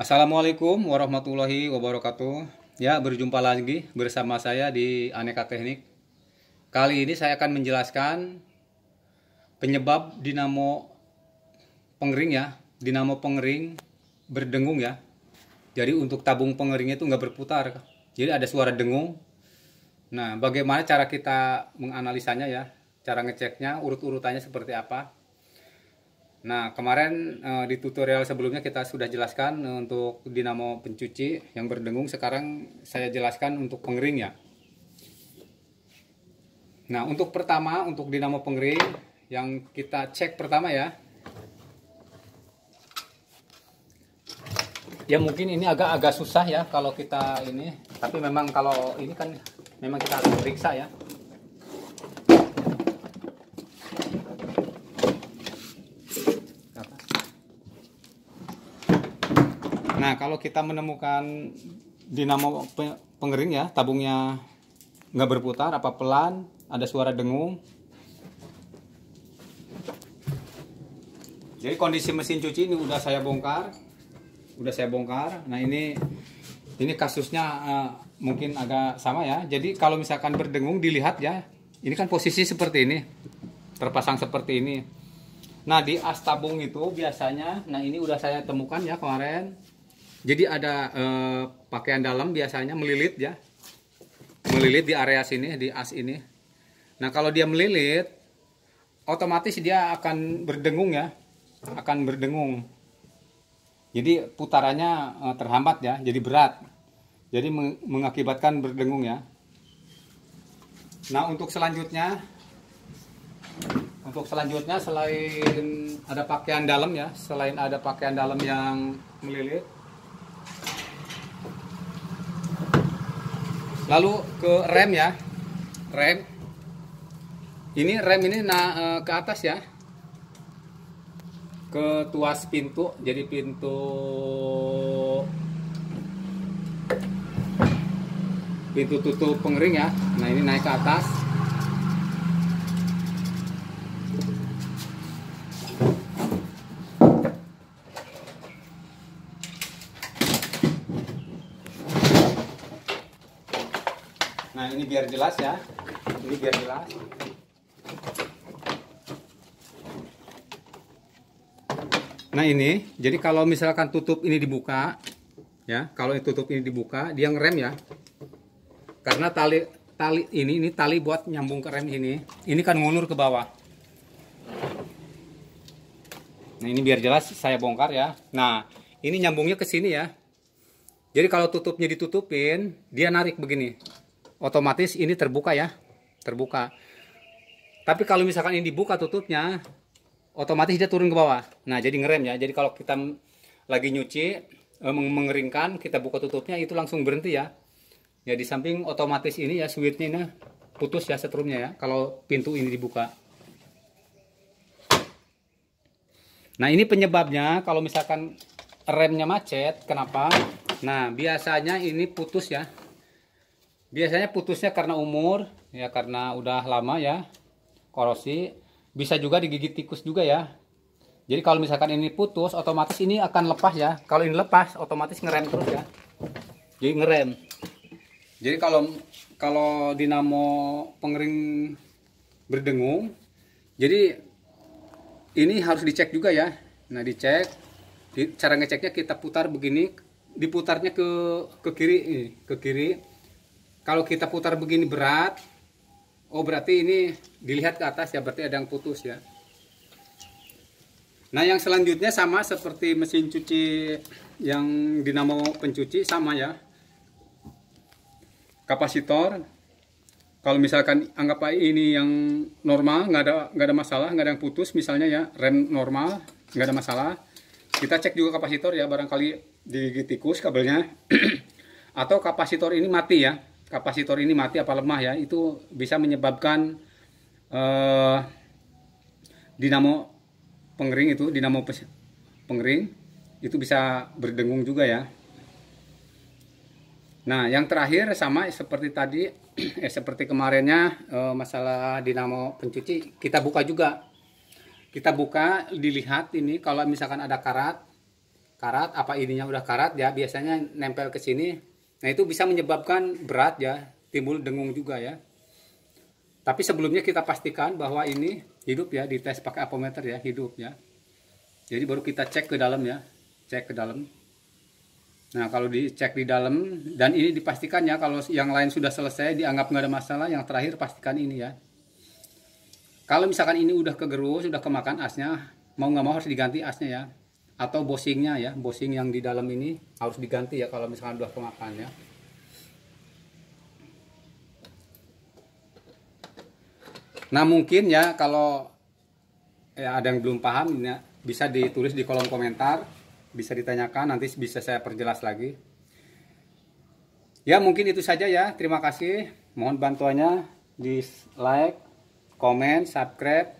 Assalamualaikum warahmatullahi wabarakatuh. Ya, berjumpa lagi bersama saya di Aneka Teknik. Kali ini saya akan menjelaskan penyebab dinamo pengering ya, dinamo pengering berdengung ya. Jadi untuk tabung pengeringnya itu nggak berputar. Jadi ada suara dengung. Nah, bagaimana cara kita menganalisanya ya? Cara ngeceknya, urut-urutannya seperti apa? Nah, kemarin uh, di tutorial sebelumnya kita sudah jelaskan eh, untuk dinamo pencuci yang berdengung. Sekarang saya jelaskan untuk pengering ya. Nah, untuk pertama, untuk dinamo pengering yang kita cek pertama ya. Ya mungkin ini agak-agak susah ya kalau kita ini. Tapi memang kalau ini kan memang kita harus periksa ya. Nah, kalau kita menemukan dinamo pengering ya, tabungnya nggak berputar, apa pelan, ada suara dengung. Jadi kondisi mesin cuci ini udah saya bongkar, udah saya bongkar. Nah ini ini kasusnya uh, mungkin agak sama ya. Jadi kalau misalkan berdengung dilihat ya, ini kan posisi seperti ini, terpasang seperti ini. Nah di as tabung itu biasanya, nah ini udah saya temukan ya kemarin jadi ada eh, pakaian dalam biasanya melilit ya. Melilit di area sini, di as ini. Nah, kalau dia melilit otomatis dia akan berdengung ya. Akan berdengung. Jadi putarannya eh, terhambat ya, jadi berat. Jadi mengakibatkan berdengung ya. Nah, untuk selanjutnya untuk selanjutnya selain ada pakaian dalam ya, selain ada pakaian dalam yang melilit lalu ke rem ya rem ini rem ini na e, ke atas ya ke tuas pintu jadi pintu pintu tutup pengering ya nah ini naik ke atas Nah ini biar jelas ya, ini biar jelas. Nah ini, jadi kalau misalkan tutup ini dibuka, ya, kalau tutup ini dibuka, dia ngerem ya. Karena tali tali ini ini tali buat nyambung ke rem ini. Ini kan ngulur ke bawah. Nah, ini biar jelas saya bongkar ya. Nah, ini nyambungnya ke sini ya. Jadi kalau tutupnya ditutupin, dia narik begini otomatis ini terbuka ya terbuka tapi kalau misalkan ini dibuka tutupnya otomatis dia turun ke bawah nah jadi ngerem ya jadi kalau kita lagi nyuci eh, mengeringkan kita buka tutupnya itu langsung berhenti ya ya di samping otomatis ini ya switchnya ini putus ya setrumnya ya kalau pintu ini dibuka nah ini penyebabnya kalau misalkan remnya macet kenapa nah biasanya ini putus ya biasanya putusnya karena umur ya karena udah lama ya korosi bisa juga digigit tikus juga ya jadi kalau misalkan ini putus otomatis ini akan lepas ya kalau ini lepas otomatis ngerem terus ya jadi ngerem jadi kalau kalau dinamo pengering berdengung jadi ini harus dicek juga ya nah dicek cara ngeceknya kita putar begini diputarnya ke ke kiri ini ke kiri kalau kita putar begini berat oh berarti ini dilihat ke atas ya berarti ada yang putus ya nah yang selanjutnya sama seperti mesin cuci yang dinamo pencuci sama ya kapasitor kalau misalkan anggap ini yang normal nggak ada nggak ada masalah nggak ada yang putus misalnya ya rem normal nggak ada masalah kita cek juga kapasitor ya barangkali digigit tikus kabelnya atau kapasitor ini mati ya kapasitor ini mati apa lemah ya itu bisa menyebabkan uh, dinamo pengering itu dinamo pengering itu bisa berdengung juga ya Nah, yang terakhir sama seperti tadi, eh, seperti kemarinnya uh, masalah dinamo pencuci, kita buka juga. Kita buka, dilihat ini kalau misalkan ada karat, karat apa ininya udah karat ya, biasanya nempel ke sini Nah itu bisa menyebabkan berat ya, timbul dengung juga ya. Tapi sebelumnya kita pastikan bahwa ini hidup ya, dites pakai apometer ya, hidup ya. Jadi baru kita cek ke dalam ya, cek ke dalam. Nah kalau dicek di dalam dan ini dipastikan ya kalau yang lain sudah selesai dianggap nggak ada masalah, yang terakhir pastikan ini ya. Kalau misalkan ini udah kegerus, sudah kemakan asnya, mau nggak mau harus diganti asnya ya atau bosingnya ya bosing yang di dalam ini harus diganti ya kalau misalkan udah pemakan ya nah mungkin ya kalau ya ada yang belum paham ya, bisa ditulis di kolom komentar bisa ditanyakan nanti bisa saya perjelas lagi ya mungkin itu saja ya terima kasih mohon bantuannya di like comment subscribe